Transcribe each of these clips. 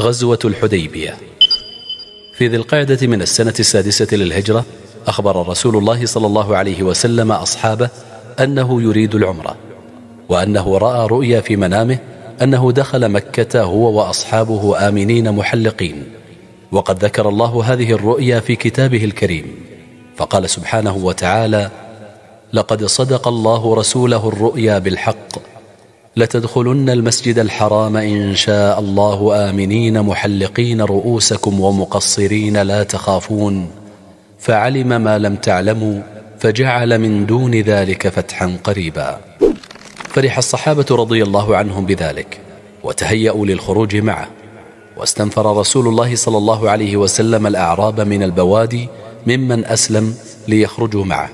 غزوة الحديبية في ذي القعدة من السنة السادسة للهجرة أخبر رسول الله صلى الله عليه وسلم أصحابه أنه يريد العمرة وأنه رأى رؤيا في منامه أنه دخل مكة هو وأصحابه آمنين محلقين وقد ذكر الله هذه الرؤيا في كتابه الكريم فقال سبحانه وتعالى لقد صدق الله رسوله الرؤيا بالحق لتدخلن المسجد الحرام إن شاء الله آمنين محلقين رؤوسكم ومقصرين لا تخافون فعلم ما لم تعلموا فجعل من دون ذلك فتحا قريبا فرح الصحابة رضي الله عنهم بذلك وتهيأوا للخروج معه واستنفر رسول الله صلى الله عليه وسلم الأعراب من البوادي ممن أسلم ليخرجوا معه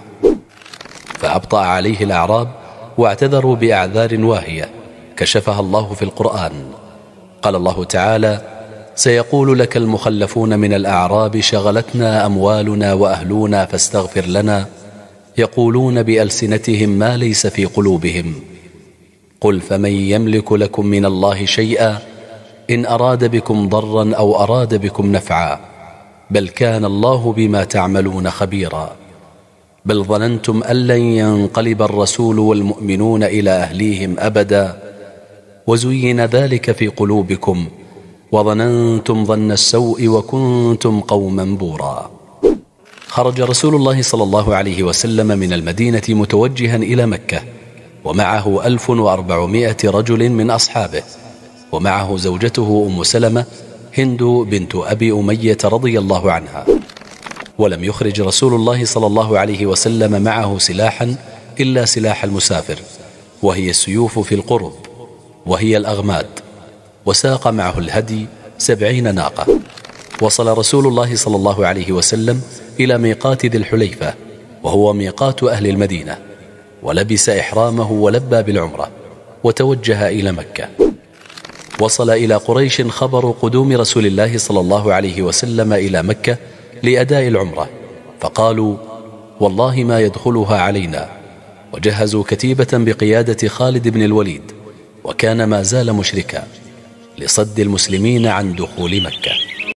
فأبطأ عليه الأعراب واعتذروا بأعذار واهية كشفها الله في القرآن قال الله تعالى سيقول لك المخلفون من الأعراب شغلتنا أموالنا وأهلنا فاستغفر لنا يقولون بألسنتهم ما ليس في قلوبهم قل فمن يملك لكم من الله شيئا إن أراد بكم ضرا أو أراد بكم نفعا بل كان الله بما تعملون خبيراً بل ظننتم أن لن ينقلب الرسول والمؤمنون إلى أهليهم أبدا وزين ذلك في قلوبكم وظننتم ظن السوء وكنتم قوما بورا خرج رسول الله صلى الله عليه وسلم من المدينة متوجها إلى مكة ومعه ألف وأربعمائة رجل من أصحابه ومعه زوجته أم سلمة هند بنت أبي أمية رضي الله عنها ولم يخرج رسول الله صلى الله عليه وسلم معه سلاحا إلا سلاح المسافر وهي السيوف في القرب وهي الأغماد وساق معه الهدي سبعين ناقة وصل رسول الله صلى الله عليه وسلم إلى ميقات ذي الحليفة وهو ميقات أهل المدينة ولبس إحرامه ولبى بالعمرة وتوجه إلى مكة وصل إلى قريش خبر قدوم رسول الله صلى الله عليه وسلم إلى مكة لأداء العمرة فقالوا والله ما يدخلها علينا وجهزوا كتيبة بقيادة خالد بن الوليد وكان ما زال مشركا لصد المسلمين عن دخول مكة